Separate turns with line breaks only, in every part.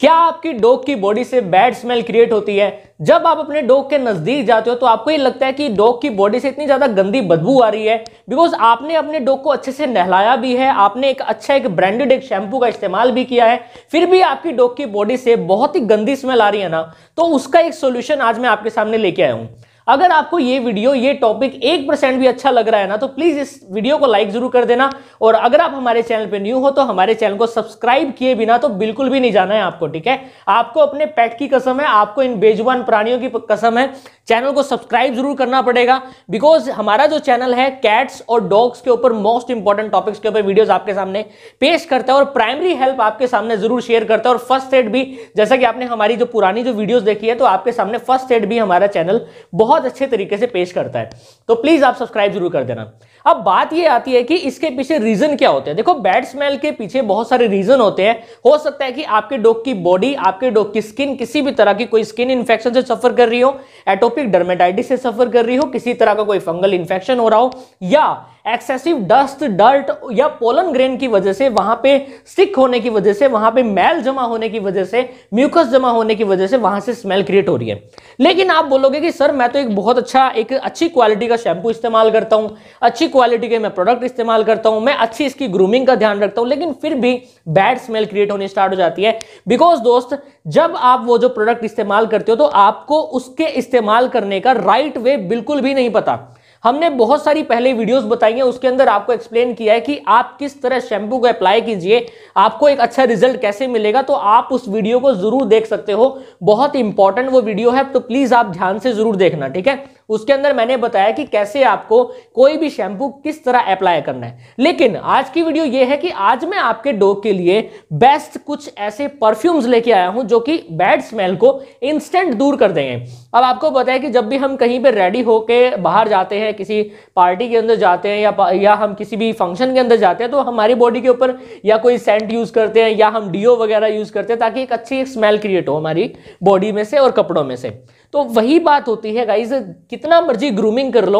क्या आपकी डॉग की बॉडी से बैड स्मेल क्रिएट होती है जब आप अपने डॉग के नजदीक जाते हो तो आपको ये लगता है कि डॉग की बॉडी से इतनी ज्यादा गंदी बदबू आ रही है बिकॉज आपने अपने डॉग को अच्छे से नहलाया भी है आपने एक अच्छा एक ब्रांडेड एक शैम्पू का इस्तेमाल भी किया है फिर भी आपकी डॉग की बॉडी से बहुत ही गंदी स्मेल आ रही है ना तो उसका एक सोल्यूशन आज मैं आपके सामने लेके आया हूं अगर आपको ये वीडियो ये टॉपिक एक परसेंट भी अच्छा लग रहा है ना तो प्लीज इस वीडियो को लाइक जरूर कर देना और अगर आप हमारे चैनल पर न्यू हो तो हमारे चैनल को सब्सक्राइब किए बिना तो बिल्कुल भी नहीं जाना है आपको ठीक है आपको अपने पेट की कसम है आपको इन बेजुबान प्राणियों की कसम है चैनल को सब्सक्राइब जरूर करना पड़ेगा बिकॉज हमारा जो चैनल है कैट्स और डॉग्स के ऊपर मोस्ट इंपॉर्टेंट टॉपिक्स के ऊपर वीडियोस आपके सामने पेश करता है और प्राइमरी हेल्प आपके सामने जरूर शेयर करता है और फर्स्ट एड भी जैसा कि आपने हमारी जो पुरानी जो वीडियोज देखी है तो आपके सामने फर्स्ट एड भी हमारा चैनल बहुत अच्छे तरीके से पेश करता है तो प्लीज आप सब्सक्राइब जरूर कर देना अब बात यह आती है कि इसके पीछे रीजन क्या होते हैं देखो बैड स्मेल के पीछे बहुत सारे रीजन होते हैं हो सकता है कि आपके डॉग की बॉडी आपके डॉग की स्किन किसी भी तरह की कोई स्किन इन्फेक्शन से सफर कर रही हो एटोपी एटोपिक डर्मेटाइटिस से सफर कर रही हो किसी तरह का कोई फंगल इन्फेक्शन हो रहा हो या एक्सेसिव डस्ट डर्ट या पोलन ग्रेन की वजह से वहां पे स्टिक होने की वजह से वहां पे मैल जमा होने की वजह से म्यूकस जमा होने की वजह से वहां से स्मेल क्रिएट हो रही है लेकिन आप बोलोगे कि सर मैं तो एक बहुत अच्छा एक अच्छी क्वालिटी का शैम्पू इस्तेमाल करता हूँ अच्छी क्वालिटी के मैं प्रोडक्ट इस्तेमाल करता हूँ मैं अच्छी इसकी ग्रूमिंग का ध्यान रखता हूँ लेकिन फिर भी बैड स्मेल क्रिएट होनी स्टार्ट हो जाती है बिकॉज दोस्त जब आप वो जो प्रोडक्ट इस्तेमाल करते हो तो आपको उसके इस्तेमाल करने का राइट वे बिल्कुल भी नहीं पता हमने बहुत सारी पहले वीडियोस बताई हैं उसके अंदर आपको एक्सप्लेन किया है कि आप किस तरह शैम्पू को अप्लाई कीजिए आपको एक अच्छा रिजल्ट कैसे मिलेगा तो आप उस वीडियो को जरूर देख सकते हो बहुत इंपॉर्टेंट वो वीडियो है तो प्लीज आप ध्यान से जरूर देखना ठीक है उसके अंदर मैंने बताया कि कैसे आपको कोई भी शैंपू किस तरह अप्लाई करना है लेकिन आज की वीडियो यह है कि आज मैं आपके डोग के लिए बेस्ट कुछ ऐसे परफ्यूम्स लेके आया हूं जो कि बैड स्मेल को इंस्टेंट दूर कर देंगे अब आपको पता है कि जब भी हम कहीं पर रेडी होकर बाहर जाते हैं किसी पार्टी के अंदर जाते हैं या या हम किसी भी फंक्शन के अंदर जाते हैं तो हमारी बॉडी के ऊपर या कोई सेंट यूज़ करते हैं या हम डीओ वगैरह यूज़ करते हैं ताकि एक अच्छी स्मेल क्रिएट हो हमारी बॉडी में से और कपड़ों में से तो वही बात होती है गाइज जितना मर्जी ग्रूमिंग कर लो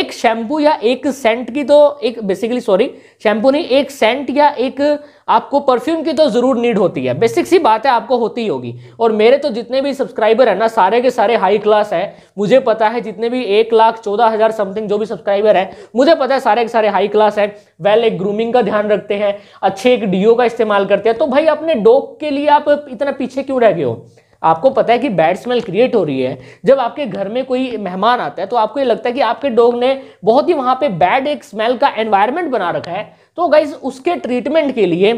एक शैम्पू या एक सेंट की तो एक बेसिकली सॉरी शैम्पू नहीं एक सेंट या एक आपको परफ्यूम की तो ज़रूर नीड होती है बेसिक सी बात है आपको होती होगी और मेरे तो जितने भी सब्सक्राइबर है ना सारे के सारे हाई क्लास है मुझे पता है जितने भी एक लाख चौदह हज़ार समथिंग जो भी सब्सक्राइबर है मुझे पता है सारे के सारे हाई क्लास है वेल एक ग्रूमिंग का ध्यान रखते हैं अच्छे एक डीओ का इस्तेमाल करते हैं तो भाई अपने डोक के लिए आप इतना पीछे क्यों रह गए हो आपको पता है कि बैड स्मेल क्रिएट हो रही है जब आपके घर में कोई मेहमान आता है तो आपको ये लगता है कि आपके डॉग ने बहुत ही वहां पे बैड एक स्मेल का एनवायरनमेंट बना रखा है तो गाइज उसके ट्रीटमेंट के लिए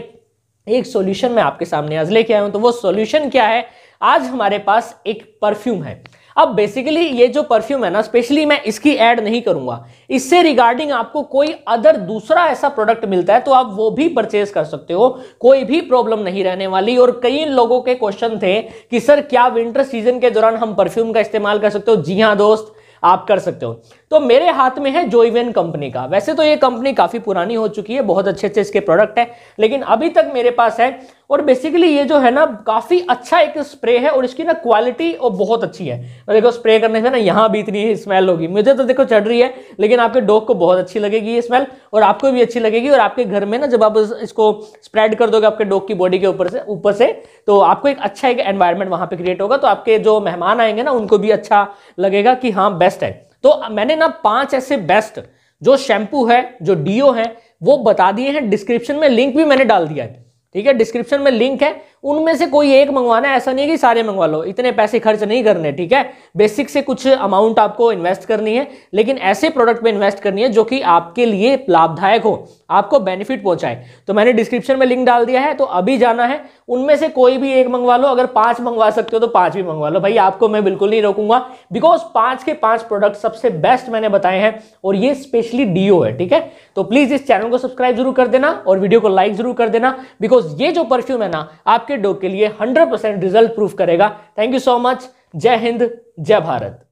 एक सॉल्यूशन मैं आपके सामने आज लेके आया हूँ तो वो सॉल्यूशन क्या है आज हमारे पास एक परफ्यूम है अब बेसिकली ये जो परफ्यूम है ना स्पेशली मैं इसकी ऐड नहीं करूंगा इससे रिगार्डिंग आपको कोई अदर दूसरा ऐसा प्रोडक्ट मिलता है तो आप वो भी परचेज कर सकते हो कोई भी प्रॉब्लम नहीं रहने वाली और कई लोगों के क्वेश्चन थे कि सर क्या विंटर सीजन के दौरान हम परफ्यूम का इस्तेमाल कर सकते हो जी हाँ दोस्त आप कर सकते हो तो मेरे हाथ में है जोइवेन कंपनी का वैसे तो ये कंपनी काफ़ी पुरानी हो चुकी है बहुत अच्छे अच्छे इसके प्रोडक्ट है लेकिन अभी तक मेरे पास है और बेसिकली ये जो है ना काफ़ी अच्छा एक स्प्रे है और इसकी ना क्वालिटी और बहुत अच्छी है तो देखो स्प्रे करने से ना यहाँ भी इतनी स्मेल होगी मुझे तो देखो चढ़ रही है लेकिन आपके डॉग को बहुत अच्छी लगेगी ये स्मेल और आपको भी अच्छी लगेगी और आपके घर में ना जब आप इसको स्प्रेड कर दोगे आपके डॉग की बॉडी के ऊपर से ऊपर से तो आपको एक अच्छा एक एनवायरमेंट वहाँ पर क्रिएट होगा तो आपके जो मेहमान आएंगे ना उनको भी अच्छा लगेगा कि हाँ बेस्ट है तो मैंने ना पाँच ऐसे बेस्ट जो शैम्पू है जो डीओ है वो बता दिए हैं डिस्क्रिप्शन में लिंक भी मैंने डाल दिया है ठीक है डिस्क्रिप्शन में लिंक है उनमें से कोई एक मंगवाना है ऐसा नहीं है कि सारे मंगवा लो इतने पैसे खर्च नहीं करने ठीक है बेसिक से कुछ अमाउंट आपको इन्वेस्ट करनी है लेकिन ऐसे प्रोडक्ट में इन्वेस्ट करनी है जो कि आपके लिए लाभदायक हो आपको बेनिफिट पहुंचाए तो मैंने डिस्क्रिप्शन में लिंक डाल दिया है तो अभी जाना है उनमें से कोई भी एक मंगवा लो अगर पांच मंगवा सकते हो तो पांच भी मंगवा लो भाई आपको मैं बिल्कुल नहीं रोकूंगा बिकॉज पांच के पांच प्रोडक्ट सबसे बेस्ट मैंने बताए हैं और ये स्पेशली डीओ है ठीक है तो प्लीज इस चैनल को सब्सक्राइब जरूर कर देना और वीडियो को लाइक जरूर कर देना बिकॉज ये जो परफ्यूम है ना आपके आपके डो के लिए 100 परसेंट रिजल्ट प्रूफ करेगा थैंक यू सो मच जय हिंद जय भारत